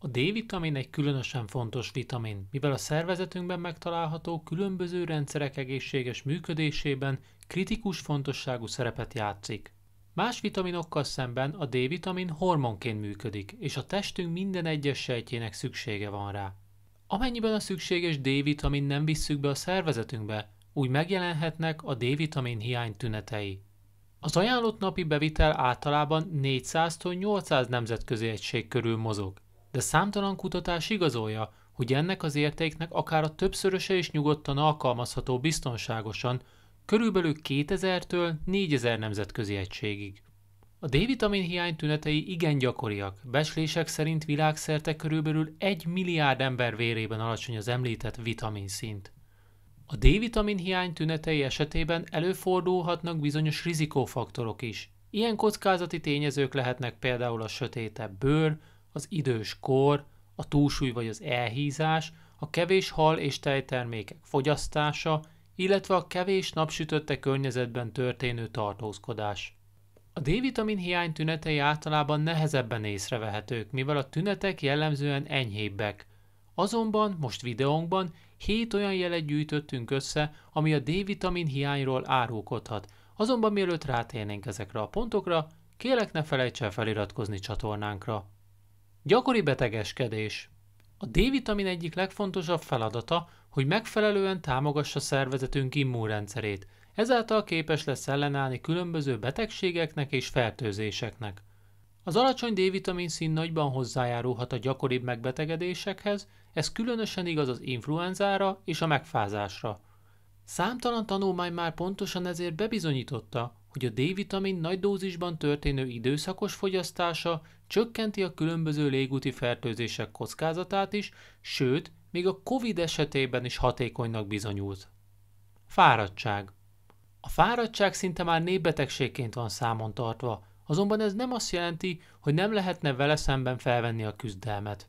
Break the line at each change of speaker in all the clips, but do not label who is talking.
A D-vitamin egy különösen fontos vitamin, mivel a szervezetünkben megtalálható különböző rendszerek egészséges működésében kritikus fontosságú szerepet játszik. Más vitaminokkal szemben a D-vitamin hormonként működik, és a testünk minden egyes sejtjének szüksége van rá. Amennyiben a szükséges D-vitamin nem visszük be a szervezetünkbe, úgy megjelenhetnek a D-vitamin hiány tünetei. Az ajánlott napi bevitel általában 400-800 nemzetközi egység körül mozog de számtalan kutatás igazolja, hogy ennek az értéknek akár a többszöröse is nyugodtan alkalmazható biztonságosan, körülbelül 2000-től 4000 nemzetközi egységig. A D-vitamin hiány tünetei igen gyakoriak, beslések szerint világszerte körülbelül 1 milliárd ember vérében alacsony az említett vitamin szint. A D-vitamin hiány tünetei esetében előfordulhatnak bizonyos rizikófaktorok is. Ilyen kockázati tényezők lehetnek például a sötétebb bőr, az idős kor, a túlsúly vagy az elhízás, a kevés hal és tejtermékek fogyasztása, illetve a kevés napsütötte környezetben történő tartózkodás. A D-vitamin hiány tünetei általában nehezebben észrevehetők, mivel a tünetek jellemzően enyhébbek. Azonban most videónkban 7 olyan jelet gyűjtöttünk össze, ami a D-vitamin hiányról árulkodhat. Azonban mielőtt rátérnénk ezekre a pontokra, kélek ne felejts el feliratkozni csatornánkra. Gyakori betegeskedés. A D-vitamin egyik legfontosabb feladata, hogy megfelelően támogassa szervezetünk immunrendszerét, ezáltal képes lesz ellenállni különböző betegségeknek és fertőzéseknek. Az alacsony D-vitamin szín nagyban hozzájárulhat a gyakoribb megbetegedésekhez, ez különösen igaz az influenzára és a megfázásra. Számtalan tanulmány már pontosan ezért bebizonyította, hogy a D-vitamin nagy dózisban történő időszakos fogyasztása csökkenti a különböző légúti fertőzések kockázatát is, sőt, még a COVID esetében is hatékonynak bizonyult. Fáradtság A fáradtság szinte már népbetegségként van számon tartva, azonban ez nem azt jelenti, hogy nem lehetne vele szemben felvenni a küzdelmet.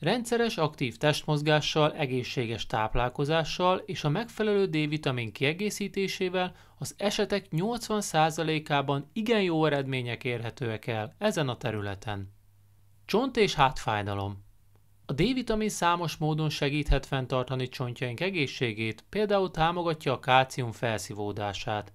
Rendszeres aktív testmozgással, egészséges táplálkozással és a megfelelő D-vitamin kiegészítésével az esetek 80%-ában igen jó eredmények érhetőek el ezen a területen. Csont és hátfájdalom A D-vitamin számos módon segíthet fenntartani csontjaink egészségét, például támogatja a kálcium felszívódását.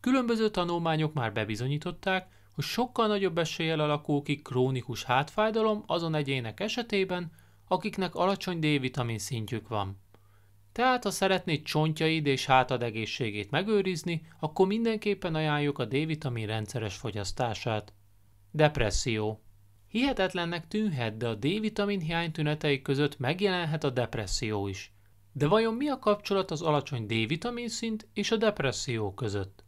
Különböző tanulmányok már bebizonyították, hogy sokkal nagyobb eséllyel alakul ki krónikus hátfájdalom azon egyének esetében, akiknek alacsony D-vitamin szintjük van. Tehát ha szeretnéd csontjaid és hátad egészségét megőrizni, akkor mindenképpen ajánljuk a D-vitamin rendszeres fogyasztását. Depresszió Hihetetlennek tűnhet, de a D-vitamin hiány tünetei között megjelenhet a depresszió is. De vajon mi a kapcsolat az alacsony D-vitamin szint és a depresszió között?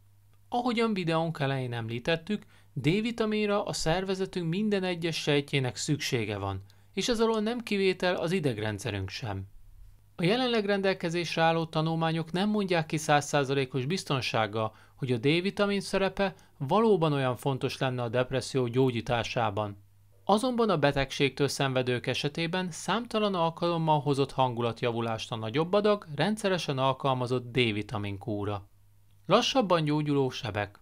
Ahogyan videónk elején említettük, D-vitaminra a szervezetünk minden egyes sejtjének szüksége van, és ez alól nem kivétel az idegrendszerünk sem. A jelenleg rendelkezésre álló tanulmányok nem mondják ki százszázalékos biztonsággal, hogy a D-vitamin szerepe valóban olyan fontos lenne a depresszió gyógyításában. Azonban a betegségtől szenvedők esetében számtalan alkalommal hozott hangulatjavulást a nagyobb adag, rendszeresen alkalmazott D-vitamin kúra. Lassabban gyógyuló sebek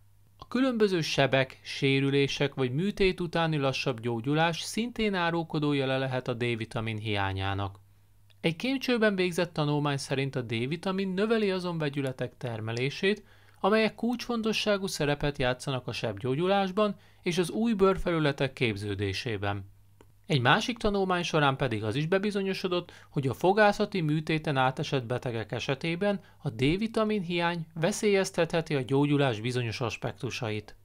Különböző sebek, sérülések vagy műtét utáni lassabb gyógyulás szintén árulkodó jele lehet a D-vitamin hiányának. Egy kémcsőben végzett tanulmány szerint a D-vitamin növeli azon vegyületek termelését, amelyek kulcsfontosságú szerepet játszanak a sebgyógyulásban és az új bőrfelületek képződésében. Egy másik tanulmány során pedig az is bebizonyosodott, hogy a fogászati műtéten átesett betegek esetében a D-vitamin hiány veszélyeztetheti a gyógyulás bizonyos aspektusait.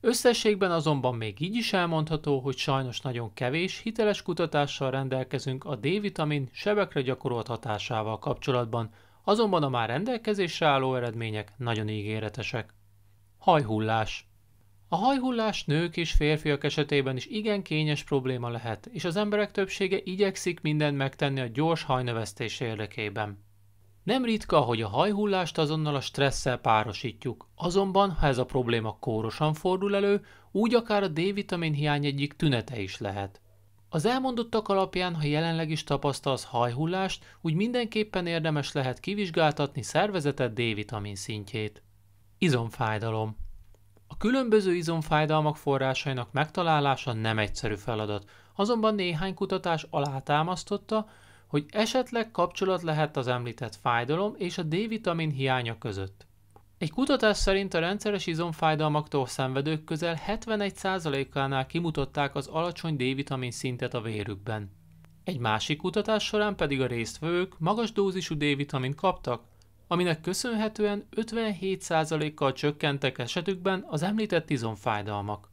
Összességben azonban még így is elmondható, hogy sajnos nagyon kevés hiteles kutatással rendelkezünk a D-vitamin sebekre gyakorolt hatásával kapcsolatban, azonban a már rendelkezésre álló eredmények nagyon ígéretesek. Hajhullás a hajhullás nők és férfiak esetében is igen kényes probléma lehet, és az emberek többsége igyekszik mindent megtenni a gyors hajnövesztés érdekében. Nem ritka, hogy a hajhullást azonnal a stresszel párosítjuk, azonban ha ez a probléma kórosan fordul elő, úgy akár a D-vitamin hiány egyik tünete is lehet. Az elmondottak alapján, ha jelenleg is tapasztalsz hajhullást, úgy mindenképpen érdemes lehet kivizsgáltatni szervezeted D-vitamin szintjét. Izomfájdalom a különböző izomfájdalmak forrásainak megtalálása nem egyszerű feladat, azonban néhány kutatás alátámasztotta, hogy esetleg kapcsolat lehet az említett fájdalom és a D-vitamin hiánya között. Egy kutatás szerint a rendszeres izomfájdalmaktól szenvedők közel 71%-ánál kimutatták az alacsony D-vitamin szintet a vérükben. Egy másik kutatás során pedig a résztvevők magas dózisú d vitamin kaptak, aminek köszönhetően 57%-kal csökkentek esetükben az említett izomfájdalmak.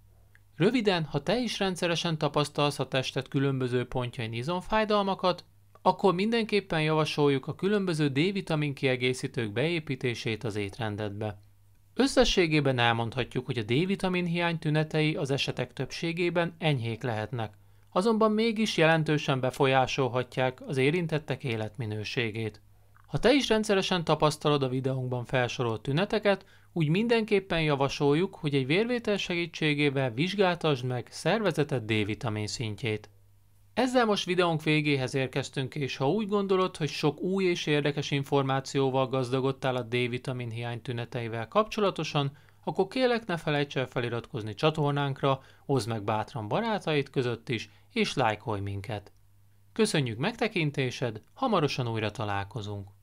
Röviden, ha te is rendszeresen tapasztalsz a tested különböző pontjain izomfájdalmakat, akkor mindenképpen javasoljuk a különböző D-vitamin kiegészítők beépítését az étrendedbe. Összességében elmondhatjuk, hogy a D-vitamin hiány tünetei az esetek többségében enyhék lehetnek, azonban mégis jelentősen befolyásolhatják az érintettek életminőségét. Ha te is rendszeresen tapasztalod a videónkban felsorolt tüneteket, úgy mindenképpen javasoljuk, hogy egy vérvétel segítségével vizsgáltasd meg szervezeted D-vitamin szintjét. Ezzel most videónk végéhez érkeztünk, és ha úgy gondolod, hogy sok új és érdekes információval gazdagodtál a D-vitamin hiány tüneteivel kapcsolatosan, akkor kérlek ne felejts el feliratkozni csatornánkra, hozd meg bátran barátaid között is, és lájkolj minket! Köszönjük megtekintésed, hamarosan újra találkozunk!